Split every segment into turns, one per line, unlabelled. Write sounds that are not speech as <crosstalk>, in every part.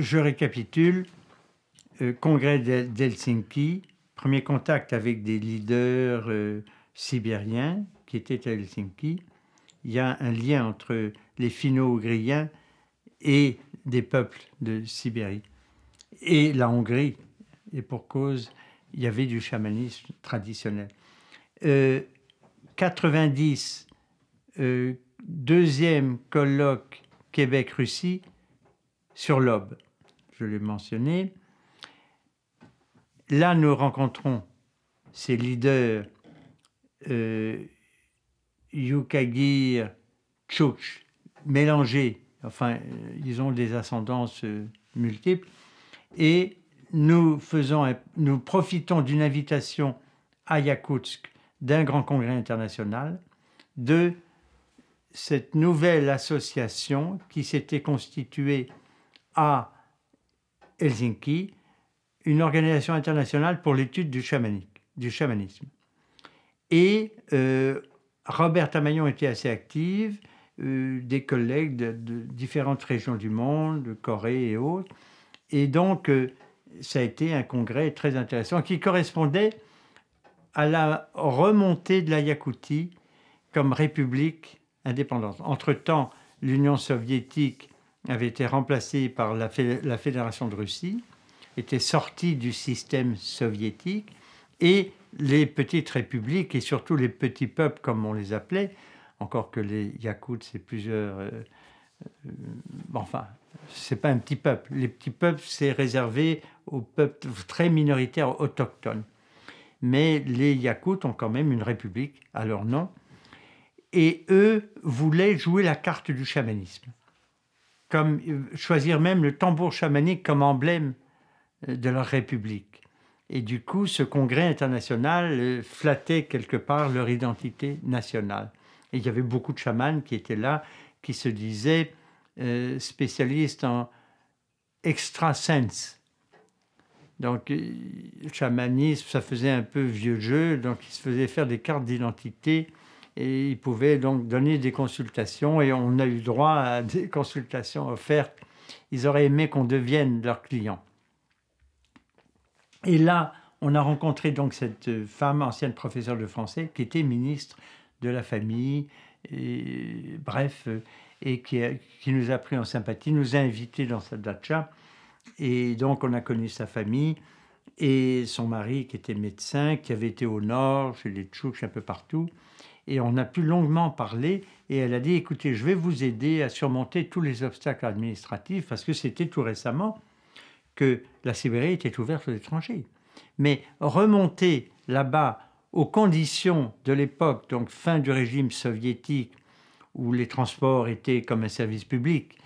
je récapitule. Euh, congrès d'Helsinki, premier contact avec des leaders euh, sibériens qui étaient à Helsinki. Il y a un lien entre les Finno-Ougriens et des peuples de Sibérie. Et la Hongrie, et pour cause, il y avait du chamanisme traditionnel. 90, euh, deuxième colloque Québec-Russie sur l'Aube je l'ai mentionné. Là, nous rencontrons ces leaders euh, Yukagir, Tchouk mélangés, enfin, euh, ils ont des ascendances euh, multiples, et nous, faisons nous profitons d'une invitation à Yakoutsk d'un grand congrès international, de cette nouvelle association qui s'était constituée à Helsinki, une organisation internationale pour l'étude du, du, chamanisme. Et euh, Robert Tamayon était assez actif, euh, des collègues de, différentes régions du monde, de Corée et autres. Et donc, euh, ça a été un congrès très intéressant qui correspondait à la remontée de la Yakoutie comme république indépendante. Entre-temps, l'Union soviétique avait été remplacée par la, Fédération de Russie, était sortie du système soviétique et les petites républiques et surtout les petits peuples, comme on les appelait, encore que les Yakuts, c'est plusieurs. Euh, euh, enfin, c'est pas un petit peuple. Les petits peuples, c'est réservé aux peuples très minoritaires autochtones. Mais les Yakuts ont quand même une république à leur nom. Et eux voulaient jouer la carte du chamanisme comme euh, choisir même le tambour chamanique comme emblème euh, de leur République. Et du coup, ce congrès international euh, flattait quelque part leur identité nationale. Et il y avait beaucoup de chamans qui étaient là, qui se disaient spécialistes en sense. Donc, le chamanisme, ça faisait un peu vieux jeu, donc ils se faisaient faire des cartes d'identité et ils pouvaient donc donner des consultations et on a eu droit à <laughs> des consultations offertes. Ils auraient aimé qu'on devienne leurs clients. Et là, on a rencontré donc cette femme, ancienne professeure de français, qui était ministre de la famille, et, bref, et qui, nous a pris en sympathie, nous a invités dans sa dacha. Et donc, on a connu sa famille et son mari, qui était médecin, qui avait été au nord, chez les Tchouks, un peu partout et on a pu longuement parler. Et elle a dit, écoutez, je vais vous aider à surmonter tous les obstacles administratifs, parce que c'était tout récemment que la Sibérie était ouverte aux étrangers. Mais remonter là-bas aux conditions de l'époque, donc fin du régime soviétique, où les transports étaient comme un service public,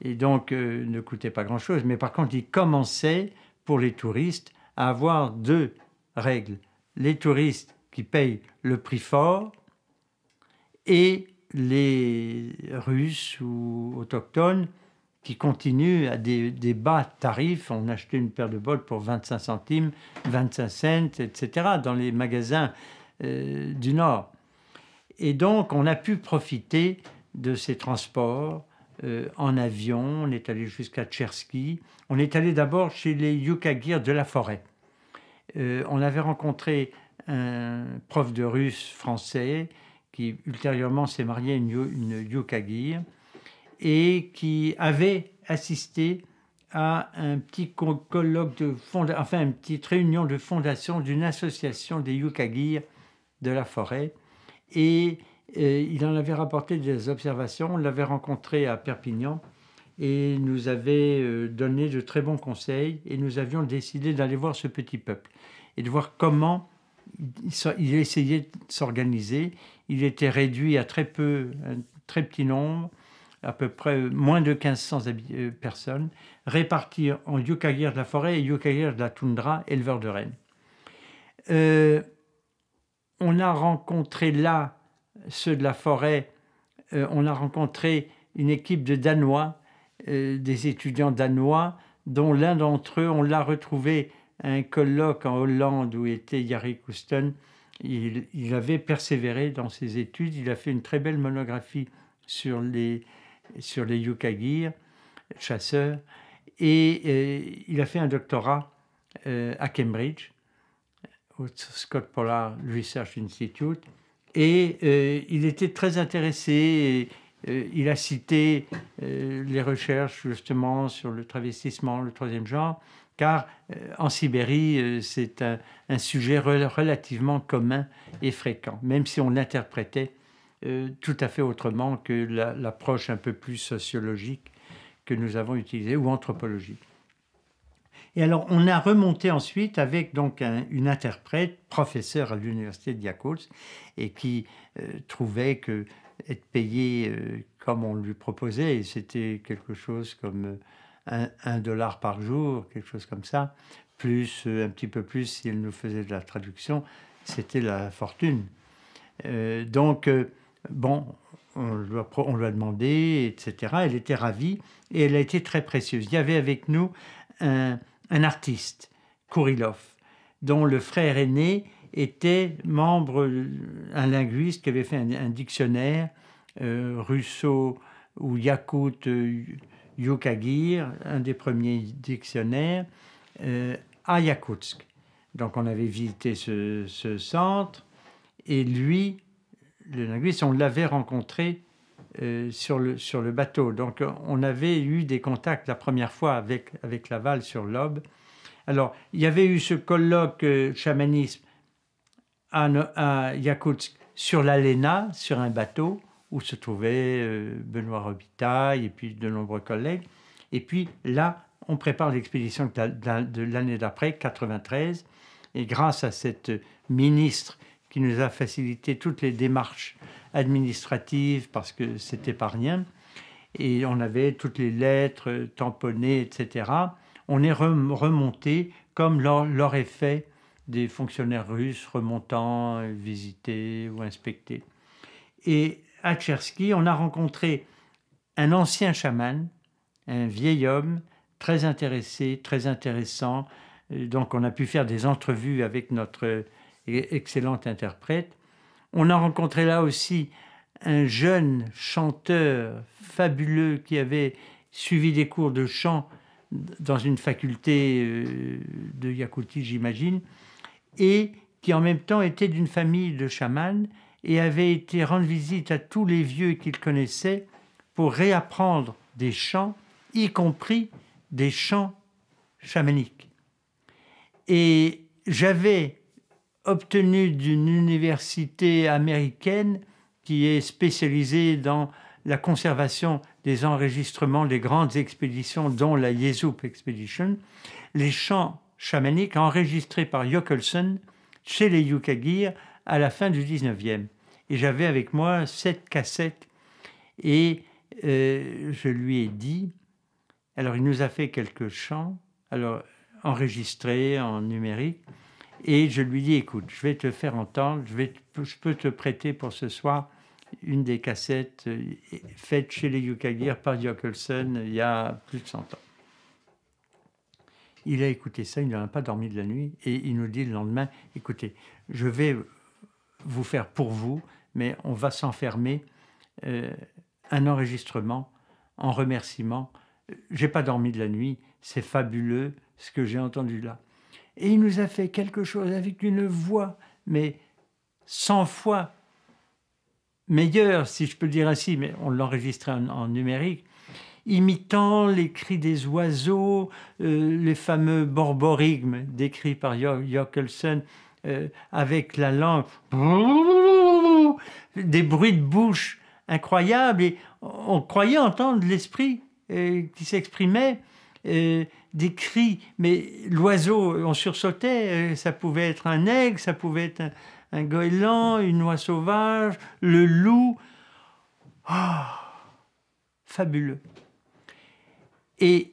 et donc euh, ne coûtait pas grand-chose, mais par contre, il commençait pour les touristes, à avoir deux règles. Les touristes qui payent le prix fort, et les Russes ou autochtones qui continuent à des, bas tarifs. On achetait une paire de bottes pour 25 centimes, 25 cents, etc., dans les magasins euh, du Nord. Et donc, on a pu profiter de ces transports euh, en avion. On est allé jusqu'à Tchersky. On est allé d'abord chez les Yukagir de la forêt. Euh, on avait rencontré un prof de russe français qui ultérieurement s'est marié une, une et qui avait assisté à un petit colloque de fond enfin une petite réunion de fondation d'une association des Yukagis de la forêt. Et, euh, il en avait rapporté des observations. On l'avait rencontré à Perpignan et nous avait euh, donné de très bons conseils. Et nous avions décidé d'aller voir ce petit peuple et de voir comment il essayait de s'organiser. Il était réduit à très peu, un très petit nombre, à peu près euh, moins de 1500 euh, personnes, réparties en Yukagir de la forêt et Yukagir de la toundra, éleveurs de rennes. Euh, on a rencontré là ceux de la forêt, on a rencontré une équipe de Danois, des étudiants danois, dont l'un d'entre eux, on l'a retrouvé un colloque en Hollande où était Yari Kousten. Il, avait persévéré dans ses études. Il a fait une très belle monographie sur les, sur les Yukagir, chasseurs. Et euh, il a fait un doctorat euh, à Cambridge, au Scott Polar Research Institute. Et euh, il était très intéressé. il a cité les recherches justement sur le travestissement, le troisième genre car euh, en Sibérie, euh, c'est un, sujet relativement commun et fréquent, même si on l'interprétait euh, tout à fait autrement que l'approche un peu plus sociologique que nous avons utilisée ou anthropologique. Et alors, on a remonté ensuite avec donc une interprète, professeure à l'université de Yakoutsk, et qui trouvait que être payé comme on lui proposait, c'était quelque chose comme un, dollar par jour, quelque chose comme ça, plus euh, un petit peu plus si elle nous faisait de la traduction, c'était la fortune. Euh, donc, euh, bon, on lui, a, demandé, etc. Elle était ravie et elle a été très précieuse. Il y avait avec nous un, artiste, Kourilov, dont le frère aîné était membre, un linguiste qui avait fait un, dictionnaire euh, russo ou yakout Yukagir, un des premiers dictionnaires, euh, à Yakoutsk. Donc on avait visité ce, centre et lui, le linguiste, on l'avait rencontré euh, sur, le, sur le bateau. Donc on avait eu des contacts la première fois avec, avec Laval sur l'Ob. Alors il y avait eu ce colloque euh, chamanisme à, à Yakoutsk sur l'Alena, sur un bateau où se trouvait euh, Benoît Robitaille et puis de nombreux collègues. Et puis là, on prépare l'expédition de l'année d'après, 93, et grâce à cette ministre qui nous a facilité toutes les démarches administratives parce que c'était pas rien, et on avait toutes les lettres euh, tamponnées, etc., on est remonté comme leur effet des fonctionnaires russes remontant, euh, visiter ou inspecter. Et à on a rencontré un ancien chaman, un vieil homme très intéressé, très intéressant. Euh, donc on a pu faire des entrevues avec notre euh, e-, excellente interprète. On a rencontré là aussi un jeune chanteur fabuleux qui avait suivi des cours de chant dans une faculté euh, de Yakoutie, j'imagine, et qui en même temps était d'une famille de chamans et avait été rendre visite à tous les vieux qu'il connaissait pour réapprendre des chants, y compris des chants chamaniques. Et j'avais obtenu d'une université américaine qui est spécialisée dans la conservation des enregistrements des grandes expéditions, dont la Yesup Expedition, les chants chamaniques enregistrés par Jokelson chez les Yukagir à la fin du 19e. Et j'avais avec moi sept cassettes. Et euh, je lui ai dit, alors il nous a fait quelques chants, alors enregistrés en numérique. Et je lui dis, écoute, je vais te faire entendre, je, peux te prêter pour ce soir une des cassettes euh, faites chez les Yukagir par Jockelson il y a plus de 100 ans. Il a écouté ça, il n'en a pas dormi de la nuit, et il nous dit le lendemain, écoutez, je vais vous faire pour vous mais on va s'enfermer euh, un enregistrement en remerciement. J'ai pas dormi de la nuit, c'est fabuleux ce que j'ai entendu là. Et il nous a fait quelque chose avec une voix, mais 100 fois meilleure, si je peux le dire ainsi, mais on l'enregistrait en, numérique, imitant les cris des oiseaux, euh, les fameux borborigmes décrits par Jokelson euh, avec la langue des bruits de bouche incroyables et on croyait entendre l'esprit euh, qui s'exprimait, euh, des cris, mais l'oiseau, on sursautait, euh, ça pouvait être un aigle, ça pouvait être un, goéland, une oie sauvage, le loup. Ah, fabuleux. Et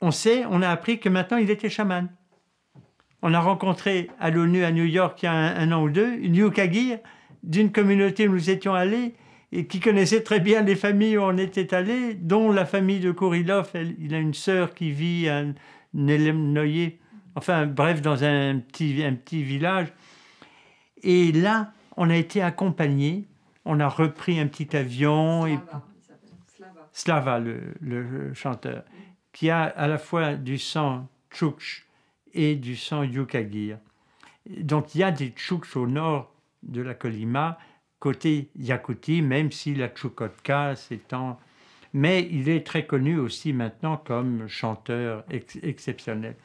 on sait, on a appris que maintenant il était chaman. On a rencontré à l'ONU à New York il y a un, an ou deux une Yukagir d'une communauté où nous étions allés et qui connaissait très bien les familles où on était allés, dont la famille de Kourilov. il a une sœur qui vit à Nelemnoye, enfin bref, dans un petit, un petit village. Et là, on a été accompagnés, on a repris un petit avion. Slava, et... Slava. Slava le, chanteur, qui a à la fois du sang tchouch et du sang yukagir. Donc il y a des tchouks au nord de la Colima côté Yakoutie, même si la Tchoukotka s'étend. Mais il est très connu aussi maintenant comme chanteur exceptionnel.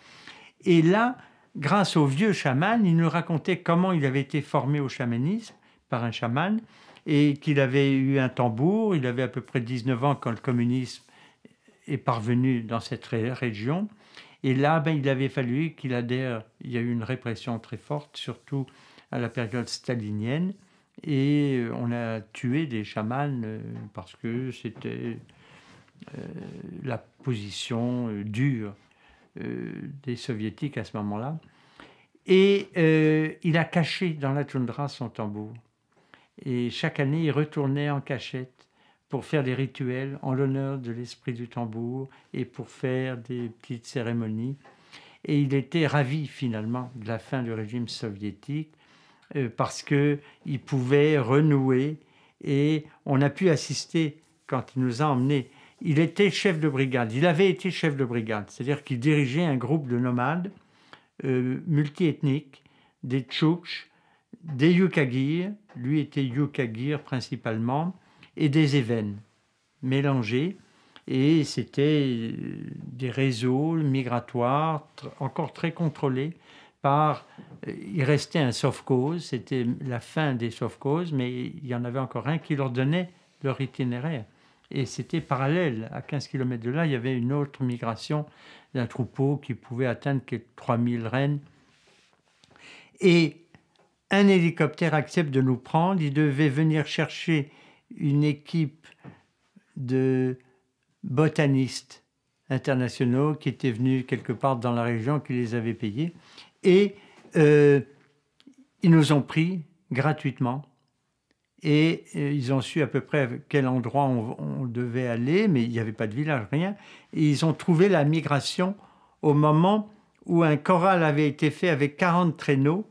Et là, grâce au vieux chaman, il nous racontait comment il avait été formé au chamanisme par un chaman et qu'il avait eu un tambour. Il avait à peu près 19 ans quand le communisme est parvenu dans cette région. Et là, ben, il avait fallu qu'il adhère. Il y a eu une répression très forte, surtout à la période stalinienne. Et euh, on a tué des chamans euh, parce que c'était euh, la position dure des soviétiques à ce moment-là. Et il a caché dans la toundra son tambour. Et chaque année, il retournait en cachette pour faire des rituels en l'honneur de l'esprit du tambour et pour faire des petites cérémonies. Et il était ravi finalement de la fin du régime soviétique euh, parce qu'il pouvait renouer et on a pu assister quand il nous a emmenés. Il était chef de brigade, il avait été chef de brigade, c'est-à-dire qu'il dirigeait un groupe de nomades euh, multi-ethniques, des Tchouks, des yukagirs, lui était Yukagir principalement, et des Évènes, mélangés. Et c'était euh, des réseaux migratoires encore très contrôlés par... Euh, il restait un sauf cause, c'était la fin des sauf causes, mais il y en avait encore un qui leur donnait leur itinéraire. Et c'était parallèle. À 15 km de là, il y avait une autre migration d'un troupeau qui pouvait atteindre 3000 rennes. Et un hélicoptère accepte de nous prendre. Il devait venir chercher une équipe de botanistes internationaux qui étaient venus quelque part dans la région, qui les avaient payés. Et euh, ils nous ont pris gratuitement. Et euh, ils ont su à peu près quel endroit on, devait aller, mais il n'y avait pas de village, rien. Et ils ont trouvé la migration au moment où un corral avait été fait avec 40 traîneaux,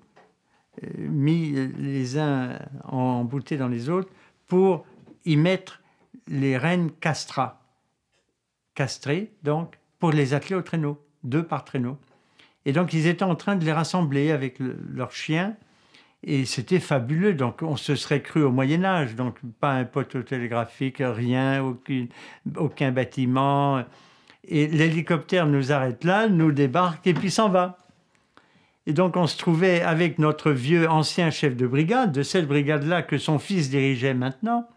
euh, mis les uns en emboutés dans les autres, pour y mettre les reines castras, castrées donc, pour les atteler au traîneau, deux par traîneau. Et donc, ils étaient en train de les rassembler avec leurs chiens. Et c'était fabuleux. Donc, on se serait cru au Moyen-Âge. Donc, pas un poteau télégraphique, rien, aucune, aucun bâtiment. Et l'hélicoptère nous arrête là, nous débarque et puis s'en va. Et donc, on se trouvait avec notre vieux ancien chef de brigade, de cette brigade-là que son fils dirigeait maintenant.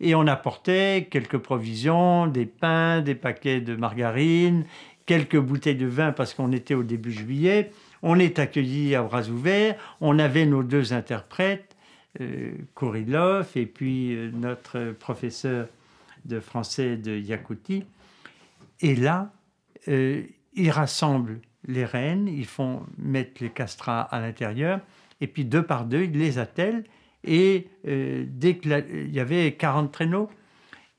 Et on apportait quelques provisions, des pains, des paquets de margarine quelques bouteilles de vin parce qu'on était au début juillet. On est accueilli à bras ouverts. On avait nos deux interprètes, Korilov euh, et puis euh, notre professeur de français de Yakoutie. Et là, euh, ils rassemblent les rennes, ils font mettre les castrats à l'intérieur, et puis deux par deux, ils les attellent. Et dès qu'il y avait 40 traîneaux,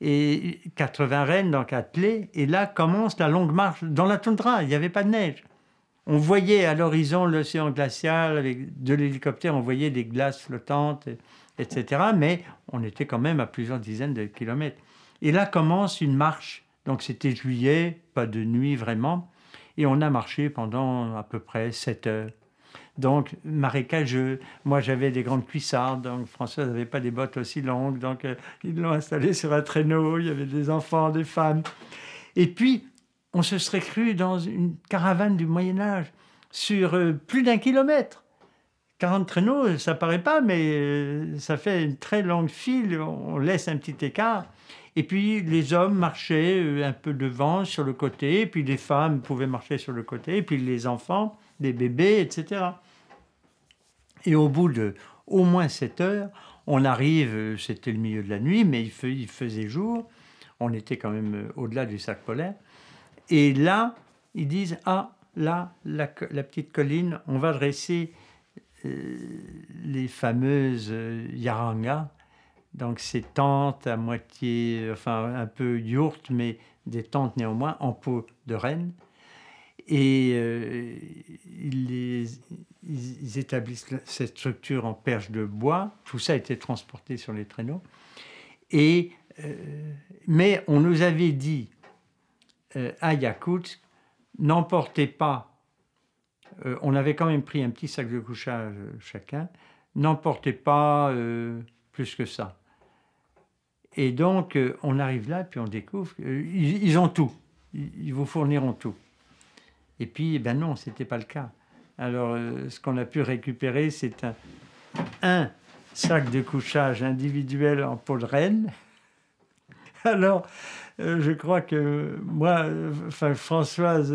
et 80 rennes dans Catelet, et là commence la longue marche dans la toundra, il n'y avait pas de neige. On voyait à l'horizon l'océan glacial, avec de l'hélicoptère, on voyait des glaces flottantes, etc. Mais on était quand même à plusieurs dizaines de kilomètres. Et là commence une marche. Donc c'était juillet, pas de nuit vraiment. Et on a marché pendant à peu près 7 heures donc marécageux. Moi, j'avais des grandes cuissardes, donc Françoise n'avait pas des bottes aussi longues, donc euh, ils l'ont installé sur un traîneau, il y avait des enfants, des femmes. Et puis, on se serait cru dans une caravane du Moyen Âge, sur euh, plus d'un kilomètre. 40 traîneaux, ça paraît pas, mais euh, ça fait une très longue file, on laisse un petit écart. Et puis les hommes marchaient un peu devant, sur le côté, et puis les femmes pouvaient marcher sur le côté, et puis les enfants, des bébés, etc. Et au bout de au moins 7 heures, on arrive, euh, c'était le milieu de la nuit, mais il, faisait jour, on était quand même euh, au-delà du sac polaire. Et là, ils disent, ah, là, la, petite colline, on va dresser euh, les fameuses yaranga, donc ces tentes à moitié, enfin un peu yourtes, mais des tentes néanmoins en peau de renne et euh, ils, établissent cette structure en perche de bois. Tout ça était transporté sur les traîneaux. Et, euh, mais on nous avait dit euh, à Yakoutsk, n'emportez pas, on avait quand même pris un petit sac de couchage chacun, n'emportez pas plus que ça. Et donc, on arrive là, puis on découvre, qu'ils ont tout, ils vous fourniront tout. Et puis, eh ben non, ce n'était pas le cas. Alors, euh, ce qu'on a pu récupérer, c'est un, sac de couchage individuel en peau de reine. <laughs> Alors, euh, je crois que moi, euh, enfin, Françoise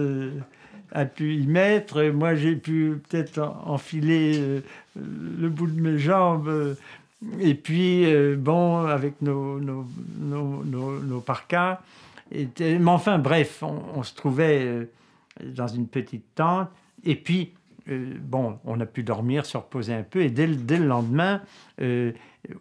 a pu y mettre. moi, j'ai pu peut-être enfiler le bout de mes jambes. Et puis, bon, avec nos, nos, nos, nos parkas. Et, mais enfin, bref, on se trouvait dans une petite tente. Et puis, euh, bon, on a pu dormir, se reposer un peu, et dès, dès le lendemain, euh,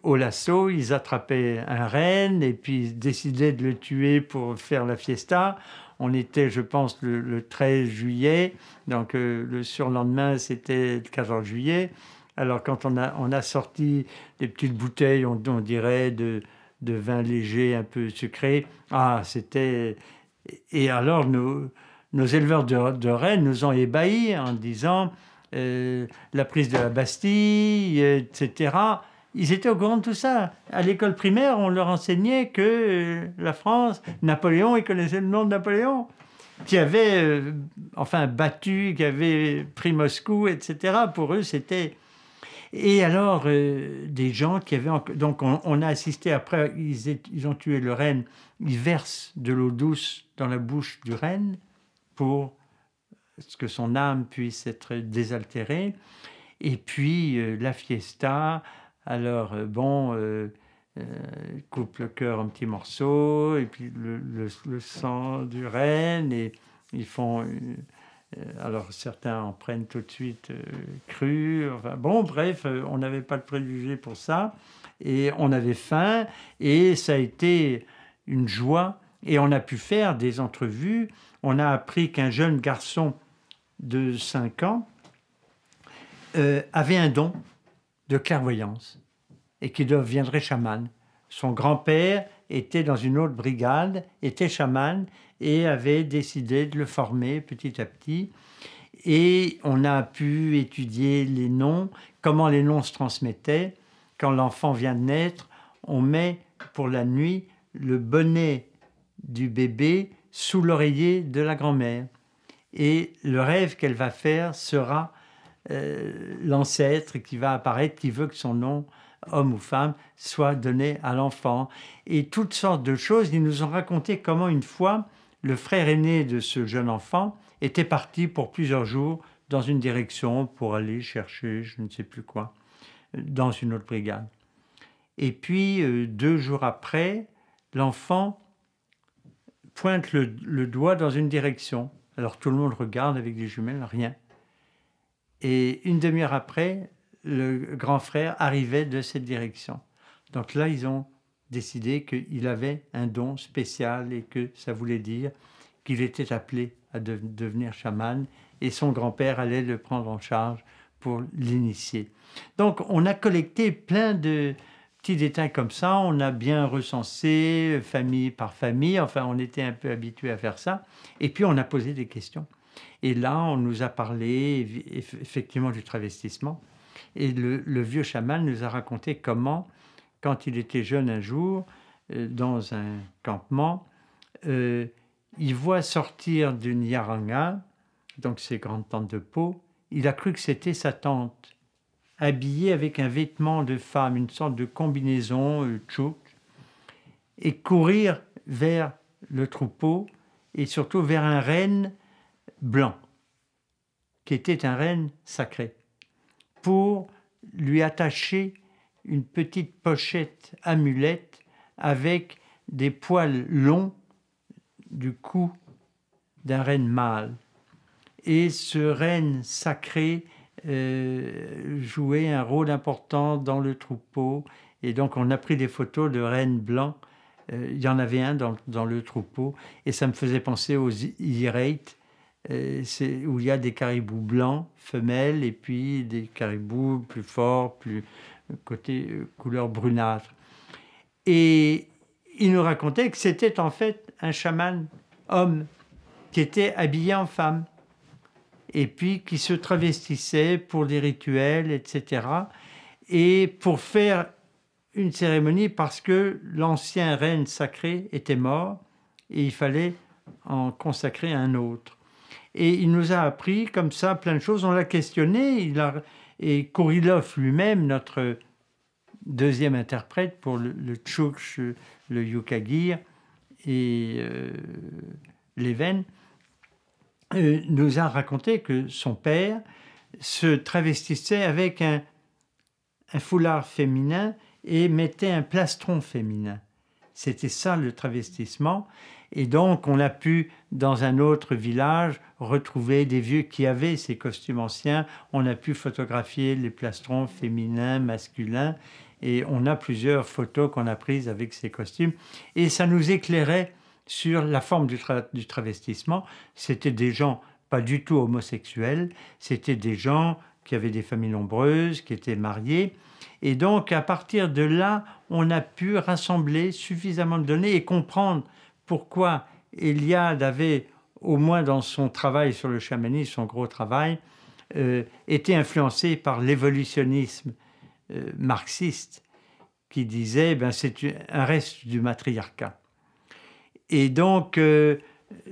au lasso, ils attrapaient un renne et puis ils décidaient de le tuer pour faire la fiesta. On était, je pense, le, 13 juillet, donc euh, le surlendemain, c'était le 14 juillet. Alors quand on a, on a sorti des petites bouteilles, on, on dirait, de, de vin léger, un peu sucré, ah, c'était... Et alors, nous nos éleveurs de, Rennes nous ont ébahis en disant euh, la prise de la Bastille, etc. Ils étaient au courant de tout ça. À l'école primaire, on leur enseignait que euh, la France, Napoléon, ils connaissaient le nom de Napoléon, qui avait euh, enfin battu, qui avait pris Moscou, etc. Pour eux, c'était. Et alors, des gens qui avaient. Donc, on, a assisté après, ils, ils, ont tué le renne, ils versent de l'eau douce dans la bouche du renne pour que son âme puisse être désaltérée. Et puis euh, la fiesta, alors euh, bon, euh, euh, coupe le cœur en petits morceaux, et puis le, sang du reine, et ils font... alors certains en prennent tout de suite cru, bon bref, on n'avait pas de préjugés pour ça, et on avait faim, et ça a été une joie, et on a pu faire des entrevues on a appris qu'un jeune garçon de 5 ans euh, avait un don de clairvoyance et qu'il deviendrait chaman. Son grand-père était dans une autre brigade, était chamane et avait décidé de le former petit à petit. Et on a pu étudier les noms, comment les noms se transmettaient. Quand l'enfant vient de naître, on met pour la nuit le bonnet du bébé sous l'oreiller de la grand-mère. Et le rêve qu'elle va faire sera euh, l'ancêtre qui va apparaître, qui veut que son nom, homme ou femme, soit donné à l'enfant. Et toutes sortes de choses. Ils nous ont raconté comment une fois, le frère aîné de ce jeune enfant était parti pour plusieurs jours dans une direction pour aller chercher je ne sais plus quoi dans une autre brigade. Et puis, euh, deux jours après, l'enfant pointe le, doigt dans une direction. Alors tout le monde regarde avec des jumelles, rien. Et une demi-heure après, le grand frère arrivait de cette direction. Donc là, ils ont décidé qu'il avait un don spécial et que ça voulait dire qu'il était appelé à devenir chaman et son grand-père allait le prendre en charge pour l'initier. Donc on a collecté plein de, petits détails comme ça, on a bien recensé famille par famille, enfin on était un peu habitué à faire ça, et puis on a posé des questions. Et là, on nous a parlé effectivement du travestissement, et le, vieux chaman nous a raconté comment, quand il était jeune un jour, euh, dans un campement, euh, il voit sortir d'une yaranga, donc ses grandes tentes de peau, il a cru que c'était sa tante habillé avec un vêtement de femme, une sorte de combinaison euh, chouk, et courir vers le troupeau et surtout vers un renne blanc, qui était un renne sacré, pour lui attacher une petite pochette amulette avec des poils longs du cou d'un renne mâle. Et ce renne sacré euh, jouait un rôle important dans le troupeau. Et donc, on a pris des photos de rennes blancs. Euh, il y en avait un dans, le troupeau. Et ça me faisait penser aux irates, euh, où il y a des caribous blancs, femelles, et puis des caribous plus forts, plus côté couleur brunâtre. Et il nous racontait que c'était en fait un chaman homme qui était habillé en femme et puis qui se travestissaient pour des rituels, etc. Et pour faire une cérémonie parce que l'ancien reine sacré était mort et il fallait en consacrer un autre. Et il nous a appris comme ça plein de choses. On l'a questionné. et Korilov lui-même, notre deuxième interprète pour le, le le yukagir et euh, les l'éven, euh, nous a raconté que son père se travestissait avec un foulard féminin et mettait un plastron féminin. C'était ça le travestissement. Et donc, on a pu, dans un autre village, retrouver des vieux qui avaient ces costumes anciens. On a pu photographier les plastrons féminins, masculins. Et on a plusieurs photos qu'on a prises avec ces costumes. Et ça nous éclairait sur la forme du, travestissement. C'était des gens pas du tout homosexuels, c'était des gens qui avaient des familles nombreuses, qui étaient mariés. Et donc, à partir de là, on a pu rassembler suffisamment de données et comprendre pourquoi Eliade avait, au moins dans son travail sur le chamanisme, son gros travail, euh, été influencé par l'évolutionnisme euh, marxiste qui disait ben, c'est un reste du matriarcat. Et donc, euh,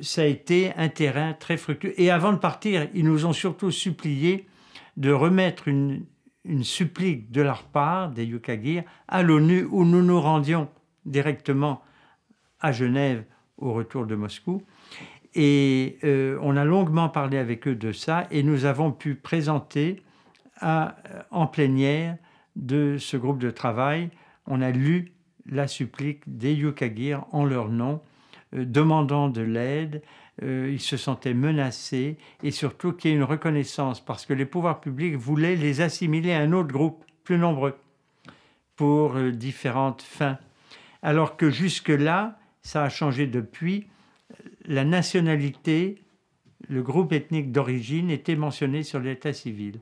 ça a été un terrain très fructueux. Et avant de partir, ils nous ont surtout supplié de remettre une, une supplique de leur part, des Yukagir, à l'ONU, où nous nous rendions directement à Genève au retour de Moscou. Et euh, on a longuement parlé avec eux de ça, et nous avons pu présenter en plénière de ce groupe de travail, on a lu la supplique des yukagirs en leur nom, euh, demandant de l'aide, euh, ils se sentaient menacés et surtout qu'il y ait une reconnaissance parce que les pouvoirs publics voulaient les assimiler à un autre groupe plus nombreux pour euh, différentes fins. Alors que jusque-là, ça a changé depuis, la nationalité, le groupe ethnique d'origine était mentionné sur l'état civil.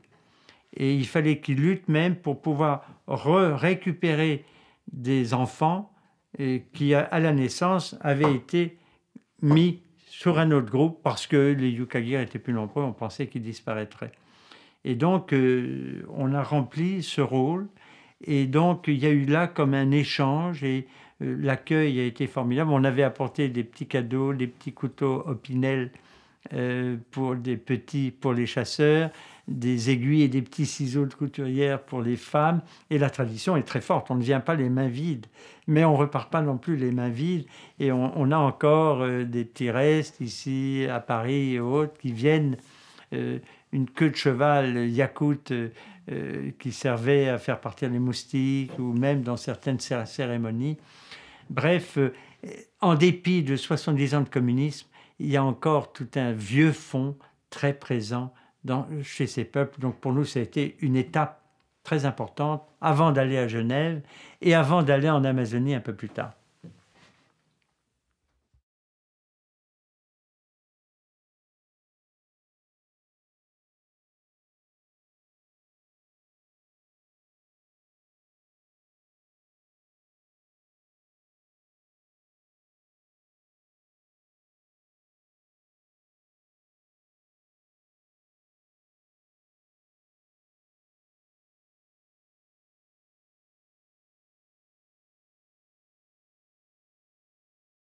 Et il fallait qu'ils luttent même pour pouvoir récupérer des enfants qui, à la naissance, avait été mis sur un autre groupe parce que les Yukagir étaient plus nombreux, on pensait qu'ils disparaîtraient. Et donc, euh, on a rempli ce rôle. Et donc, il y a eu là comme un échange et euh, l'accueil a été formidable. On avait apporté des petits cadeaux, des petits couteaux opinel euh, pour petits, pour les chasseurs des aiguilles et des petits ciseaux de couturière pour les femmes. Et la tradition est très forte. On ne vient pas les mains vides, mais on ne repart pas non plus les mains vides. Et on, a encore euh, des petits restes ici à Paris et autres qui viennent. Euh, une queue de cheval yakout euh, qui servait à faire partir les moustiques ou même dans certaines cérémonies. Bref, en dépit de 70 ans de communisme, il y a encore tout un vieux fond très présent chez ces peuples. Donc pour nous, ça a été une étape très importante avant d'aller à Genève et avant d'aller en Amazonie un peu plus tard.